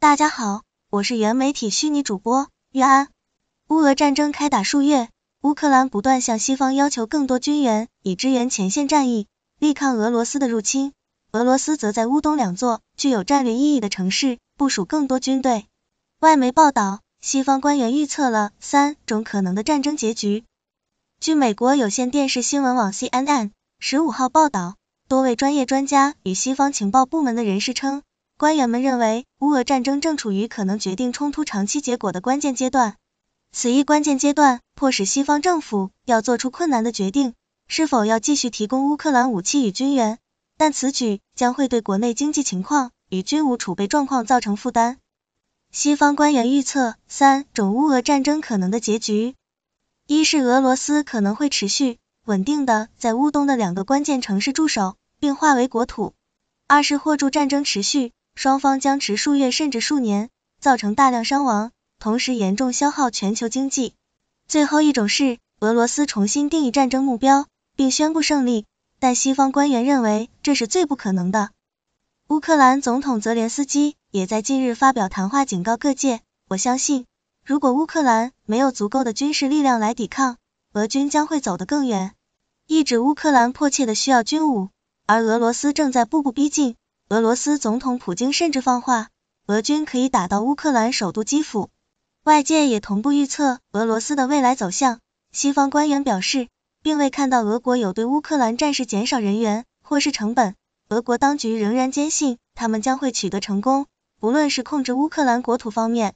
大家好，我是原媒体虚拟主播玉安。乌俄战争开打数月，乌克兰不断向西方要求更多军援以支援前线战役，力抗俄罗斯的入侵。俄罗斯则在乌东两座具有战略意义的城市部署更多军队。外媒报道，西方官员预测了三种可能的战争结局。据美国有线电视新闻网 CNN 十五号报道，多位专业专家与西方情报部门的人士称。官员们认为，乌俄战争正处于可能决定冲突长期结果的关键阶段。此一关键阶段迫使西方政府要做出困难的决定，是否要继续提供乌克兰武器与军援？但此举将会对国内经济情况与军武储备状况造成负担。西方官员预测三种乌俄战争可能的结局：一是俄罗斯可能会持续稳定的在乌东的两个关键城市驻守，并化为国土；二是或助战争持续。双方僵持数月甚至数年，造成大量伤亡，同时严重消耗全球经济。最后一种是俄罗斯重新定义战争目标，并宣布胜利，但西方官员认为这是最不可能的。乌克兰总统泽连斯基也在近日发表谈话，警告各界：我相信，如果乌克兰没有足够的军事力量来抵抗，俄军将会走得更远。一指乌克兰迫切的需要军武，而俄罗斯正在步步逼近。俄罗斯总统普京甚至放话，俄军可以打到乌克兰首都基辅。外界也同步预测俄罗斯的未来走向。西方官员表示，并未看到俄国有对乌克兰战事减少人员或是成本。俄国当局仍然坚信，他们将会取得成功，不论是控制乌克兰国土方面。